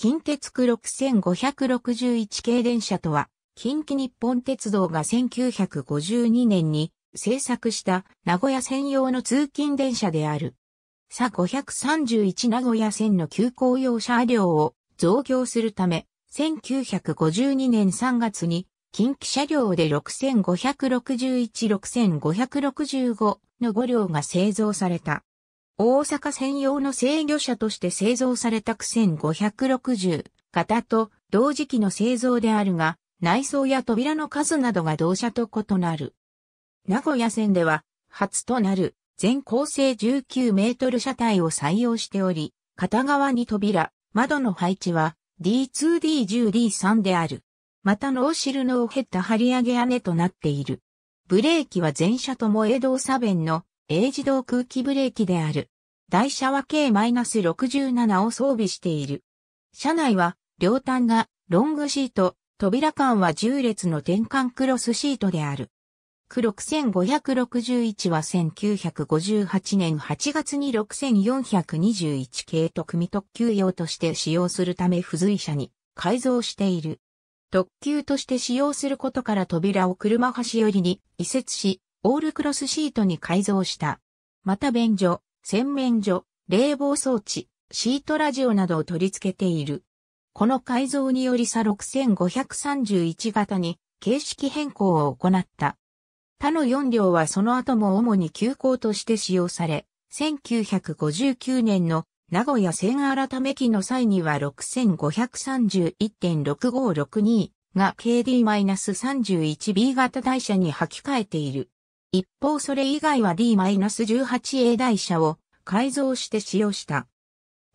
近鉄区6561系電車とは、近畿日本鉄道が1952年に製作した名古屋専用の通勤電車である。佐531名古屋線の急行用車両を増強するため、1952年3月に近畿車両で6561、6565の5両が製造された。大阪専用の制御車として製造された苦戦560型と同時期の製造であるが、内装や扉の数などが同社と異なる。名古屋線では、初となる全高性19メートル車体を採用しており、片側に扉、窓の配置は D2D10D3 である。またノーシルノを経った張り上げ屋根となっている。ブレーキは全車とも営動差弁の英自動空気ブレーキである。台車は K-67 を装備している。車内は、両端がロングシート、扉間は10列の転換クロスシートである。区6561は1958年8月に6421系特務特急用として使用するため付随車に改造している。特急として使用することから扉を車端寄りに移設し、オールクロスシートに改造した。また便所、洗面所、冷房装置、シートラジオなどを取り付けている。この改造により差6531型に形式変更を行った。他の4両はその後も主に休校として使用され、1959年の名古屋線改め期の際には6531.6562が KD-31B 型台車に履き替えている。一方それ以外は D-18A 台車を改造して使用した。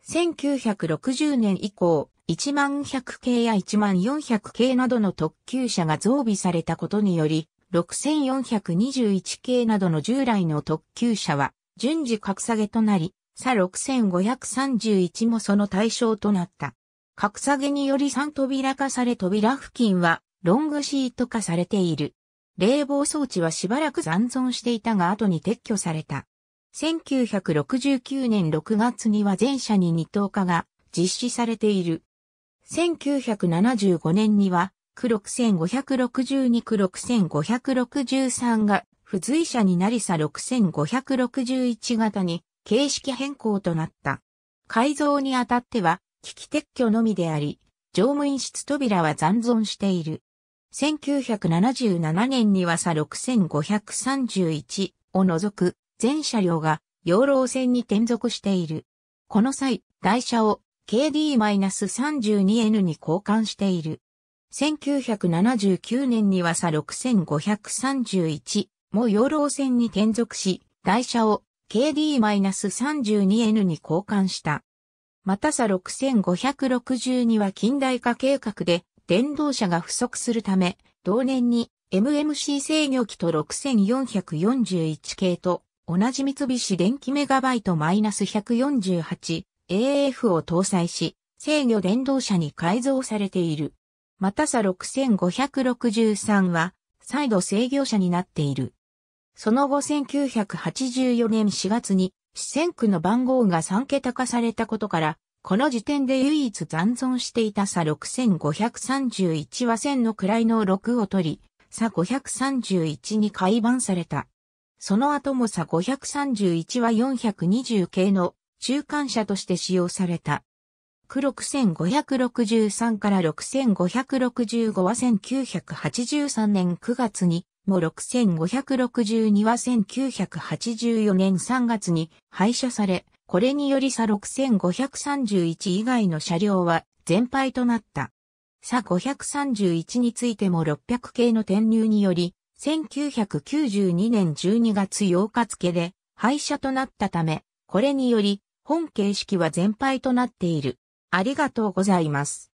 1960年以降、1100系や1400系などの特急車が増備されたことにより、6421系などの従来の特急車は順次格下げとなり、差6531もその対象となった。格下げにより3扉化され扉付近はロングシート化されている。冷房装置はしばらく残存していたが後に撤去された。1969年6月には全車に二等化が実施されている。1975年には、区6562区6563が付随車になりさ6561型に形式変更となった。改造にあたっては、機器撤去のみであり、乗務員室扉は残存している。1977年には差6531を除く全車両が養老線に転属している。この際、台車を KD-32N に交換している。1979年には差6531も養老線に転属し、台車を KD-32N に交換した。また差6562は近代化計画で電動車が不足するため、同年に MMC 制御機と6441系と同じ三菱電機メガバイト -148AF を搭載し、制御電動車に改造されている。またさ6563は再度制御車になっている。その後1984年4月に四川区の番号が3桁化されたことからこの時点で唯一残存していた差6531は1000の位の6を取り、差531に改版された。その後も差531は420系の中間車として使用された。9 6563から6565は1983年9月に、も6562は1984年3月に廃車され、これにより差6531以外の車両は全廃となった。差531についても600系の転入により、1992年12月8日付で廃車となったため、これにより本形式は全廃となっている。ありがとうございます。